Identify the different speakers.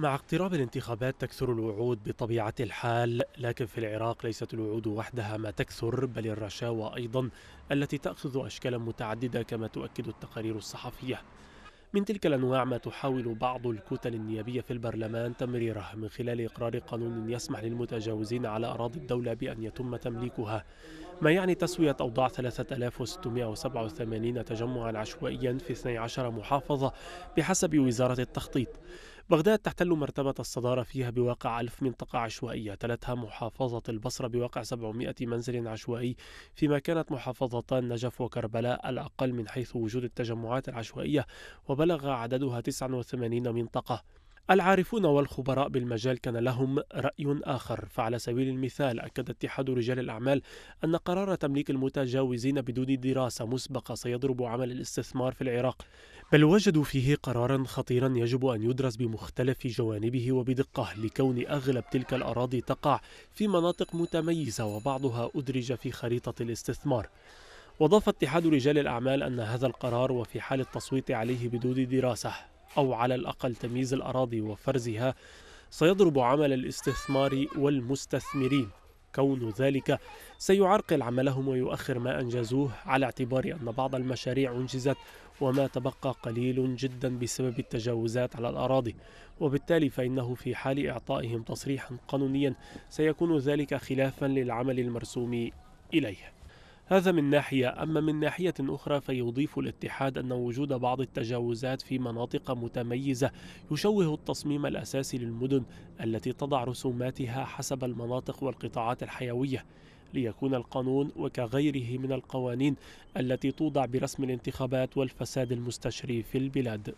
Speaker 1: مع اقتراب الانتخابات تكثر الوعود بطبيعة الحال لكن في العراق ليست الوعود وحدها ما تكثر بل الرشاوى أيضا التي تأخذ أشكالا متعددة كما تؤكد التقارير الصحفية من تلك الأنواع ما تحاول بعض الكتل النيابية في البرلمان تمريره من خلال إقرار قانون يسمح للمتجاوزين على أراضي الدولة بأن يتم تمليكها ما يعني تسوية أوضاع 3687 تجمعا عشوائيا في 12 محافظة بحسب وزارة التخطيط بغداد تحتل مرتبة الصدارة فيها بواقع ألف منطقة عشوائية تلتها محافظة البصرة بواقع 700 منزل عشوائي فيما كانت محافظتان نجف وكربلاء الأقل من حيث وجود التجمعات العشوائية وبلغ عددها 89 منطقة العارفون والخبراء بالمجال كان لهم رأي آخر فعلى سبيل المثال أكد اتحاد رجال الأعمال أن قرار تمليك المتجاوزين بدون دراسة مسبقة سيضرب عمل الاستثمار في العراق بل وجدوا فيه قرارا خطيرا يجب ان يدرس بمختلف جوانبه وبدقه لكون اغلب تلك الاراضي تقع في مناطق متميزه وبعضها ادرج في خريطه الاستثمار وضاف اتحاد رجال الاعمال ان هذا القرار وفي حال التصويت عليه بدون دراسه او على الاقل تمييز الاراضي وفرزها سيضرب عمل الاستثمار والمستثمرين كون ذلك سيعرقل عملهم ويؤخر ما أنجزوه على اعتبار أن بعض المشاريع أنجزت وما تبقى قليل جدا بسبب التجاوزات على الأراضي وبالتالي فإنه في حال إعطائهم تصريحا قانونيا سيكون ذلك خلافا للعمل المرسوم إليه هذا من ناحية أما من ناحية أخرى فيضيف الاتحاد أن وجود بعض التجاوزات في مناطق متميزة يشوه التصميم الأساسي للمدن التي تضع رسوماتها حسب المناطق والقطاعات الحيوية ليكون القانون وكغيره من القوانين التي توضع برسم الانتخابات والفساد المستشري في البلاد